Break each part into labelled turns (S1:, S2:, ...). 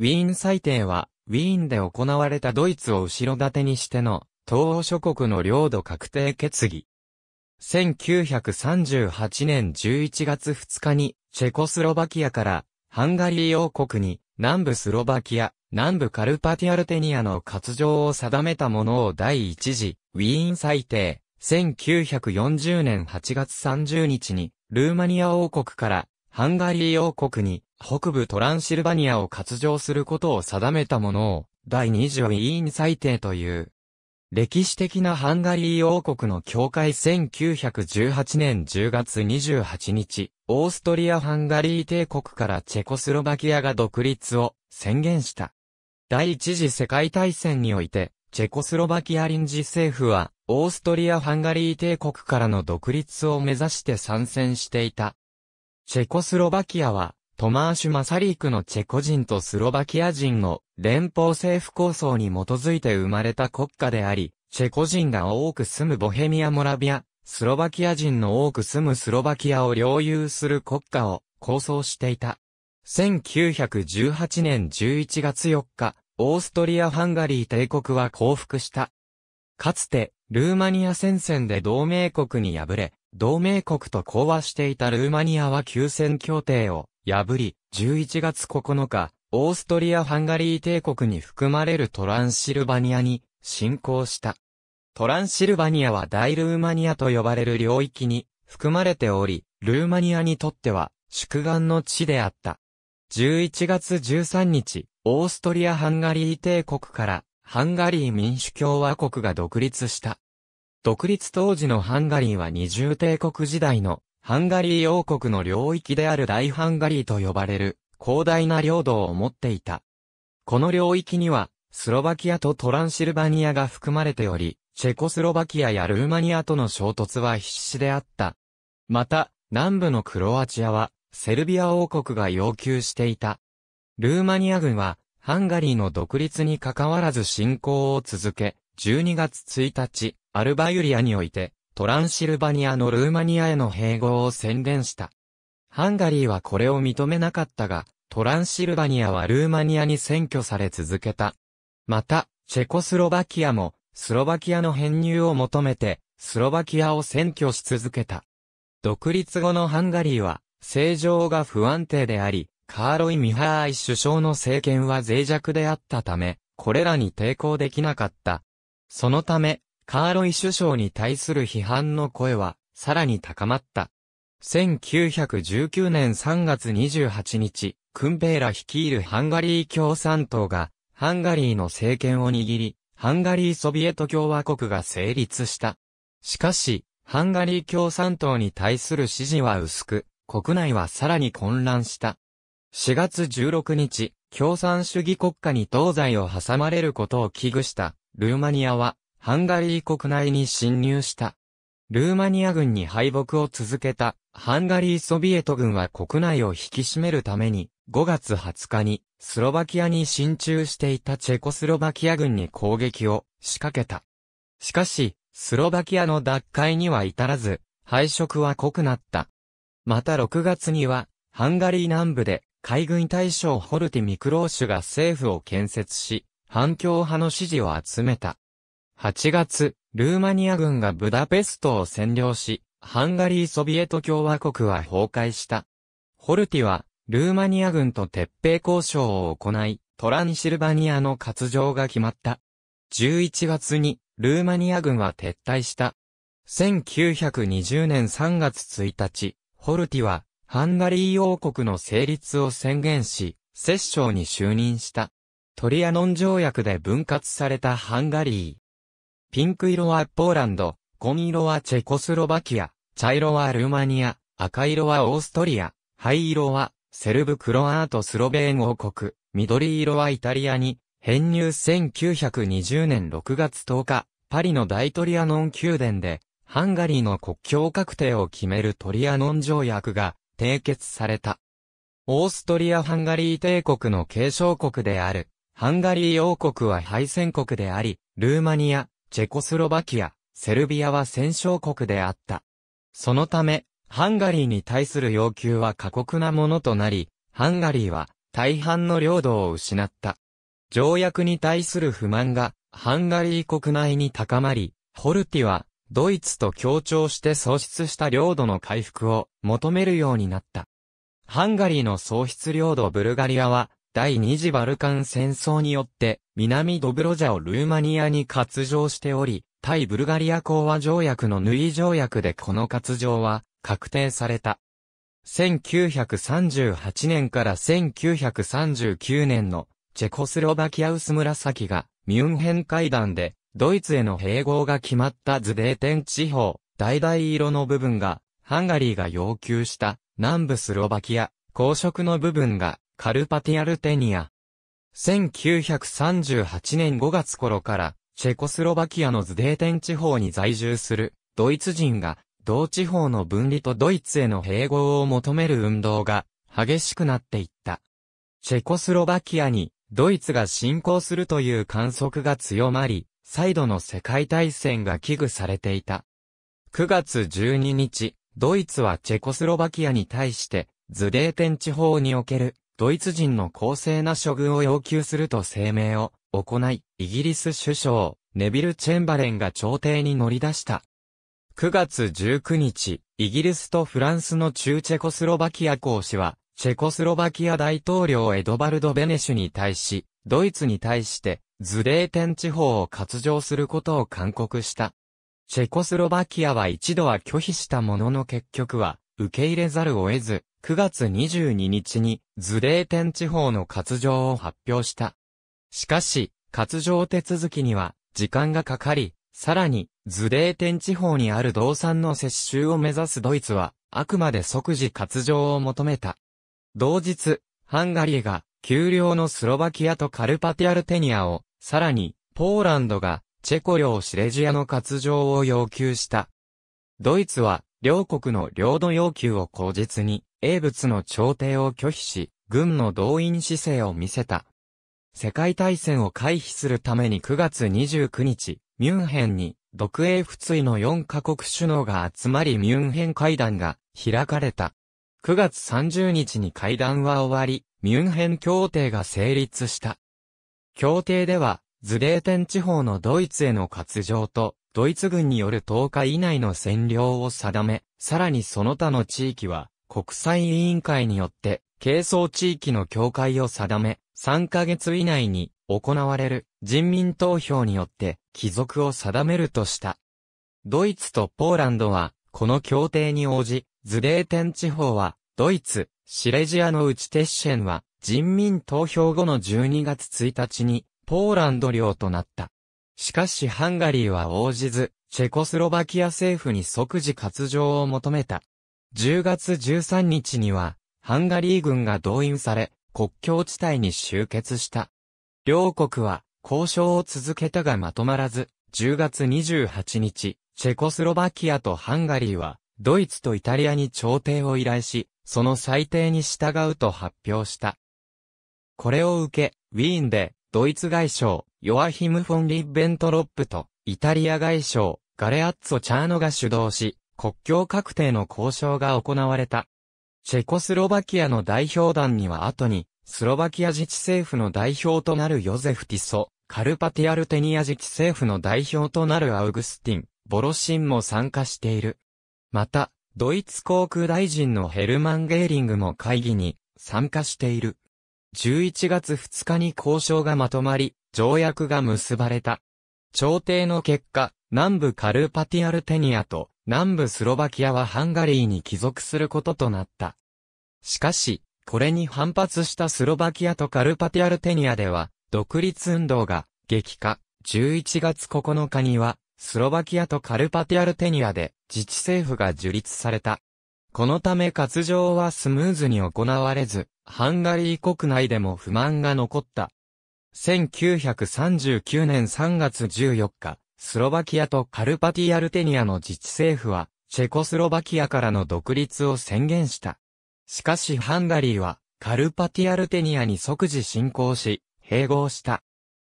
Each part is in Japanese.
S1: ウィーン裁定は、ウィーンで行われたドイツを後ろ盾にしての、東欧諸国の領土確定決議。1938年11月2日に、チェコスロバキアから、ハンガリー王国に、南部スロバキア、南部カルパティアルテニアの割譲を定めたものを第一次、ウィーン裁定、1940年8月30日に、ルーマニア王国からハンガリー王国に北部トランシルバニアを割譲することを定めたものを第20委員裁定という。歴史的なハンガリー王国の境界1918年10月28日、オーストリア・ハンガリー帝国からチェコスロバキアが独立を宣言した。第一次世界大戦において、チェコスロバキア臨時政府は、オーストリア・ハンガリー帝国からの独立を目指して参戦していた。チェコスロバキアは、トマーシュ・マサリークのチェコ人とスロバキア人の連邦政府構想に基づいて生まれた国家であり、チェコ人が多く住むボヘミア・モラビア、スロバキア人の多く住むスロバキアを領有する国家を構想していた。1918年11月4日、オーストリア・ハンガリー帝国は降伏した。かつて、ルーマニア戦線で同盟国に敗れ、同盟国と講和していたルーマニアは休戦協定を破り、11月9日、オーストリア・ハンガリー帝国に含まれるトランシルバニアに侵攻した。トランシルバニアは大ルーマニアと呼ばれる領域に含まれており、ルーマニアにとっては宿願の地であった。11月13日、オーストリア・ハンガリー帝国からハンガリー民主共和国が独立した。独立当時のハンガリーは二重帝国時代のハンガリー王国の領域である大ハンガリーと呼ばれる広大な領土を持っていた。この領域にはスロバキアとトランシルバニアが含まれており、チェコスロバキアやルーマニアとの衝突は必至であった。また、南部のクロアチアはセルビア王国が要求していた。ルーマニア軍はハンガリーの独立に関わらず侵攻を続け、12月1日、アルバユリアにおいて、トランシルバニアのルーマニアへの併合を宣言した。ハンガリーはこれを認めなかったが、トランシルバニアはルーマニアに占拠され続けた。また、チェコスロバキアも、スロバキアの編入を求めて、スロバキアを占拠し続けた。独立後のハンガリーは、政情が不安定であり、カーロイ・ミハーイ首相の政権は脆弱であったため、これらに抵抗できなかった。そのため、カーロイ首相に対する批判の声は、さらに高まった。1919年3月28日、クンペーラ率いるハンガリー共産党が、ハンガリーの政権を握り、ハンガリーソビエト共和国が成立した。しかし、ハンガリー共産党に対する支持は薄く、国内はさらに混乱した。4月16日、共産主義国家に東西を挟まれることを危惧した、ルーマニアは、ハンガリー国内に侵入した。ルーマニア軍に敗北を続けた、ハンガリーソビエト軍は国内を引き締めるために、5月20日に、スロバキアに進駐していたチェコスロバキア軍に攻撃を仕掛けた。しかし、スロバキアの奪回には至らず、敗色は濃くなった。また6月には、ハンガリー南部で海軍大将ホルティ・ミクローシュが政府を建設し、反共派の支持を集めた。8月、ルーマニア軍がブダペストを占領し、ハンガリーソビエト共和国は崩壊した。ホルティは、ルーマニア軍と鉄平交渉を行い、トランシルバニアの割譲が決まった。11月に、ルーマニア軍は撤退した。1920年3月1日、ホルティは、ハンガリー王国の成立を宣言し、摂政に就任した。トリアノン条約で分割されたハンガリー。ピンク色はポーランド、紺色はチェコスロバキア、茶色はルーマニア、赤色はオーストリア、灰色はセルブクロアートスロベーン王国、緑色はイタリアに、編入1920年6月10日、パリの大トリアノン宮殿で、ハンガリーの国境確定を決めるトリアノン条約が締結された。オーストリア・ハンガリー帝国の継承国であるハンガリー王国は敗戦国であり、ルーマニア、チェコスロバキア、セルビアは戦勝国であった。そのため、ハンガリーに対する要求は過酷なものとなり、ハンガリーは大半の領土を失った。条約に対する不満がハンガリー国内に高まり、ホルティはドイツと協調して喪失した領土の回復を求めるようになった。ハンガリーの喪失領土ブルガリアは第二次バルカン戦争によって、南ドブロジャをルーマニアに割譲しており、対ブルガリア講和条約のヌイ条約でこの割譲は確定された。1938年から1939年のチェコスロバキア薄紫がミュンヘン会談でドイツへの併合が決まったズデーテン地方、橙色の部分がハンガリーが要求した南部スロバキア、公職の部分がカルパティアルテニア。1938年5月頃から、チェコスロバキアのズデーテン地方に在住する、ドイツ人が、同地方の分離とドイツへの併合を求める運動が、激しくなっていった。チェコスロバキアに、ドイツが侵攻するという観測が強まり、再度の世界大戦が危惧されていた。9月12日、ドイツはチェコスロバキアに対して、ズデーテン地方におけるドイツ人の公正な処遇を要求すると声明を行い、イギリス首相、ネビル・チェンバレンが調停に乗り出した。9月19日、イギリスとフランスの中チェコスロバキア公使は、チェコスロバキア大統領エドバルド・ベネシュに対し、ドイツに対して、ズレーテン地方を割譲することを勧告した。チェコスロバキアは一度は拒否したものの結局は、受け入れざるを得ず、9月22日にズレーテン地方の割譲を発表した。しかし、割譲手続きには時間がかかり、さらに、ズレーテン地方にある動産の接収を目指すドイツは、あくまで即時割譲を求めた。同日、ハンガリーが、丘陵のスロバキアとカルパティアルテニアを、さらに、ポーランドが、チェコ領シレジアの割譲を要求した。ドイツは、両国の領土要求を口実に、英仏の朝廷を拒否し、軍の動員姿勢を見せた。世界大戦を回避するために9月29日、ミュンヘンに、独英不意の4カ国首脳が集まりミュンヘン会談が開かれた。9月30日に会談は終わり、ミュンヘン協定が成立した。協定では、ズデーテン地方のドイツへの割譲と、ドイツ軍による10日以内の占領を定め、さらにその他の地域は、国際委員会によって、係争地域の境界を定め、3ヶ月以内に行われる人民投票によって帰属を定めるとした。ドイツとポーランドは、この協定に応じ、ズデーテン地方は、ドイツ、シレジアのウチテッシェンは、人民投票後の12月1日に、ポーランド領となった。しかしハンガリーは応じず、チェコスロバキア政府に即時割譲を求めた。10月13日には、ハンガリー軍が動員され、国境地帯に集結した。両国は、交渉を続けたがまとまらず、10月28日、チェコスロバキアとハンガリーは、ドイツとイタリアに調停を依頼し、その裁定に従うと発表した。これを受け、ウィーンで、ドイツ外相、ヨアヒム・フォン・リッベントロップと、イタリア外相、ガレアッツォ・チャーノが主導し、国境確定の交渉が行われた。チェコスロバキアの代表団には後に、スロバキア自治政府の代表となるヨゼフ・ティソ、カルパティアルテニア自治政府の代表となるアウグスティン、ボロシンも参加している。また、ドイツ航空大臣のヘルマン・ゲーリングも会議に参加している。11月2日に交渉がまとまり、条約が結ばれた。調停の結果、南部カルパティアルテニアと南部スロバキアはハンガリーに帰属することとなった。しかし、これに反発したスロバキアとカルパティアルテニアでは、独立運動が激化。11月9日には、スロバキアとカルパティアルテニアで自治政府が樹立された。このため活動はスムーズに行われず、ハンガリー国内でも不満が残った。1939年3月14日、スロバキアとカルパティアルテニアの自治政府は、チェコスロバキアからの独立を宣言した。しかしハンガリーは、カルパティアルテニアに即時侵攻し、併合した。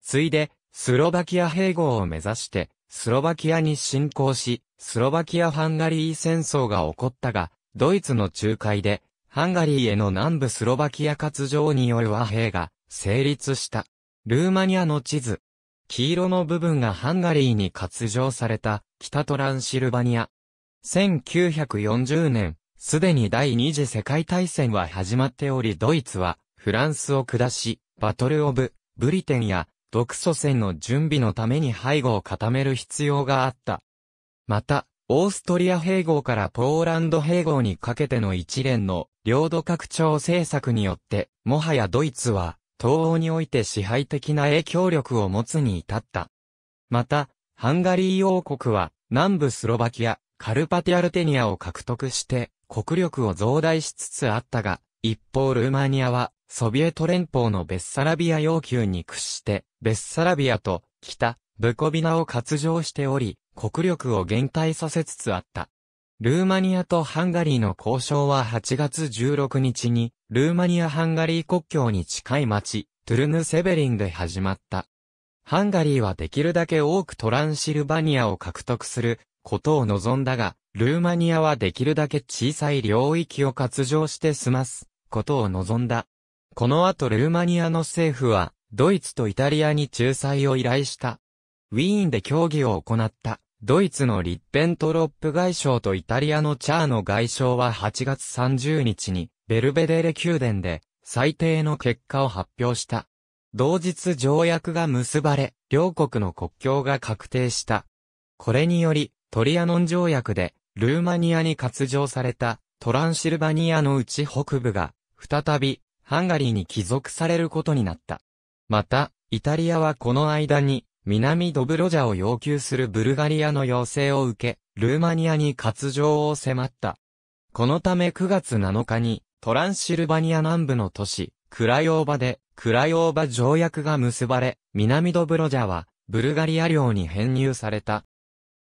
S1: ついで、スロバキア併合を目指して、スロバキアに侵攻し、スロバキア・ハンガリー戦争が起こったが、ドイツの仲介で、ハンガリーへの南部スロバキア割譲による和平が成立した。ルーマニアの地図。黄色の部分がハンガリーに割譲された北トランシルバニア。1940年、すでに第二次世界大戦は始まっておりドイツはフランスを下し、バトルオブブリテンや独ソ戦の準備のために背後を固める必要があった。また、オーストリア併合からポーランド併合にかけての一連の領土拡張政策によって、もはやドイツは東欧において支配的な影響力を持つに至った。また、ハンガリー王国は南部スロバキア、カルパティアルテニアを獲得して国力を増大しつつあったが、一方ルーマニアはソビエト連邦のベッサラビア要求に屈して、ベッサラビアと北、ブコビナを割譲しており、国力を減退させつつあった。ルーマニアとハンガリーの交渉は8月16日にルーマニア・ハンガリー国境に近い町、トゥルヌ・セベリンで始まった。ハンガリーはできるだけ多くトランシルバニアを獲得することを望んだが、ルーマニアはできるだけ小さい領域を割譲して済ますことを望んだ。この後ルーマニアの政府は、ドイツとイタリアに仲裁を依頼した。ウィーンで協議を行った。ドイツのリッペントロップ外相とイタリアのチャーノ外相は8月30日にベルベデーレ宮殿で最低の結果を発表した。同日条約が結ばれ、両国の国境が確定した。これにより、トリアノン条約で、ルーマニアに割譲されたトランシルバニアのうち北部が、再び、ハンガリーに帰属されることになった。また、イタリアはこの間に、南ドブロジャを要求するブルガリアの要請を受け、ルーマニアに割譲を迫った。このため9月7日に、トランシルバニア南部の都市、クラヨーバで、クラヨーバ条約が結ばれ、南ドブロジャは、ブルガリア領に編入された。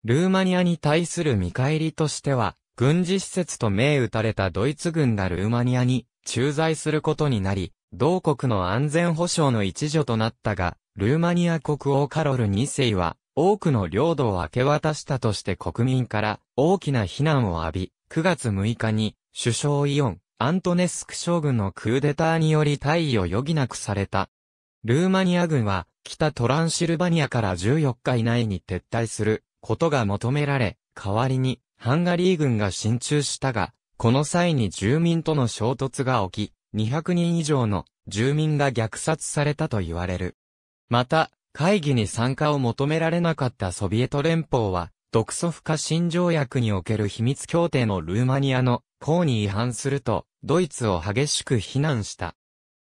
S1: ルーマニアに対する見返りとしては、軍事施設と銘打たれたドイツ軍がルーマニアに駐在することになり、同国の安全保障の一助となったが、ルーマニア国王カロル2世は、多くの領土を明け渡したとして国民から大きな非難を浴び、9月6日に首相イオン、アントネスク将軍のクーデターにより退位を余儀なくされた。ルーマニア軍は、北トランシルバニアから14日以内に撤退することが求められ、代わりに、ハンガリー軍が進駐したが、この際に住民との衝突が起き、200人以上の住民が虐殺されたと言われる。また、会議に参加を求められなかったソビエト連邦は、独ソ不可侵条約における秘密協定のルーマニアの法に違反すると、ドイツを激しく非難した。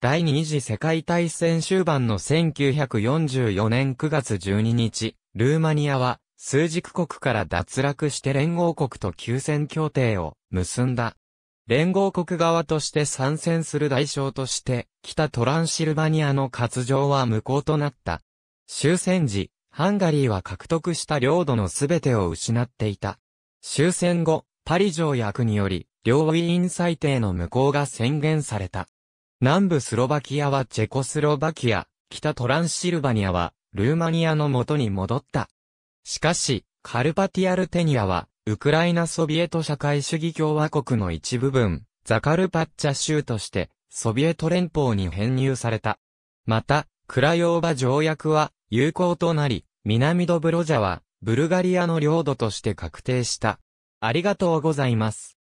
S1: 第二次世界大戦終盤の1944年9月12日、ルーマニアは、数軸国から脱落して連合国と休戦協定を結んだ。連合国側として参戦する代償として、北トランシルバニアの割譲は無効となった。終戦時、ハンガリーは獲得した領土のすべてを失っていた。終戦後、パリ条約により、両ウィーン裁定の無効が宣言された。南部スロバキアはチェコスロバキア、北トランシルバニアは、ルーマニアの元に戻った。しかし、カルパティアルテニアは、ウクライナソビエト社会主義共和国の一部分、ザカルパッチャ州として、ソビエト連邦に編入された。また、クラヨーバ条約は、有効となり、南ドブロジャは、ブルガリアの領土として確定した。ありがとうございます。